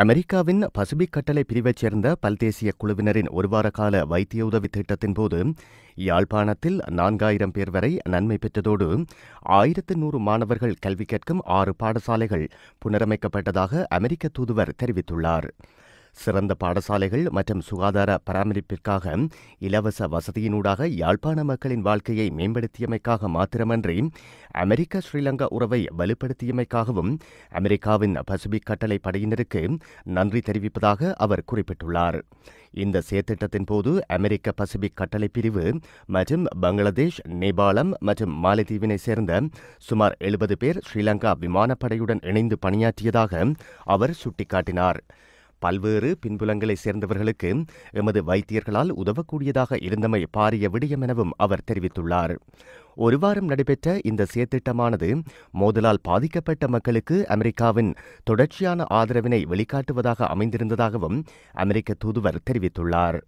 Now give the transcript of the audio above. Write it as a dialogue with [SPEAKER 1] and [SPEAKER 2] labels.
[SPEAKER 1] அமெரிக்காவின் பசிபிக் கட்டளை பிரிவைச் சேர்ந்த பல்தேசிய குழுவினரின் ஒருவார கால வைத்திய உதவி திட்டத்தின் போது யாழ்ப்பாணத்தில் நான்காயிரம் பேர் வரை நன்மை பெற்றதோடு ஆயிரத்து நூறு மாணவர்கள் கல்வி கேட்கும் ஆறு பாடசாலைகள் புனரமைக்கப்பட்டதாக அமெரிக்க தூதுவர் தெரிவித்துள்ளார் சிறந்த பாடசாலைகள் மற்றும் சுகாதார பராமரிப்பிற்காக இலவச வசதியினூடாக யாழ்ப்பாண மக்களின் வாழ்க்கையை மேம்படுத்தியமைக்காக மாத்திரமன்றி அமெரிக்க ஸ்ரீலங்கா உறவை வலுப்படுத்தியமைக்காகவும் அமெரிக்காவின் பசிபிக் கட்டளை படையினருக்கு நன்றி தெரிவிப்பதாக அவர் குறிப்பிட்டுள்ளார் இந்த செயற்திட்டத்தின் போது அமெரிக்க பசிபிக் கட்டளை பிரிவு மற்றும் பங்களாதேஷ் நேபாளம் மற்றும் மாலைதீவினை சேர்ந்த சுமார் எழுபது பேர் ஸ்ரீலங்கா விமானப்படையுடன் இணைந்து பணியாற்றியதாக அவர் சுட்டிக்காட்டினார் பல்வேறு பின்புலங்களைச் சேர்ந்தவர்களுக்கு எமது வைத்தியர்களால் உதவக்கூடியதாக இருந்தமை பாரிய விடயம் எனவும் அவர் தெரிவித்துள்ளார் ஒரு வாரம் நடைபெற்ற இந்த செயற்திட்டமானது மோதலால் பாதிக்கப்பட்ட மக்களுக்கு அமெரிக்காவின் தொடர்ச்சியான ஆதரவினை வெளிக்காட்டுவதாக அமைந்திருந்ததாகவும் அமெரிக்க தூதுவர் தெரிவித்துள்ளார்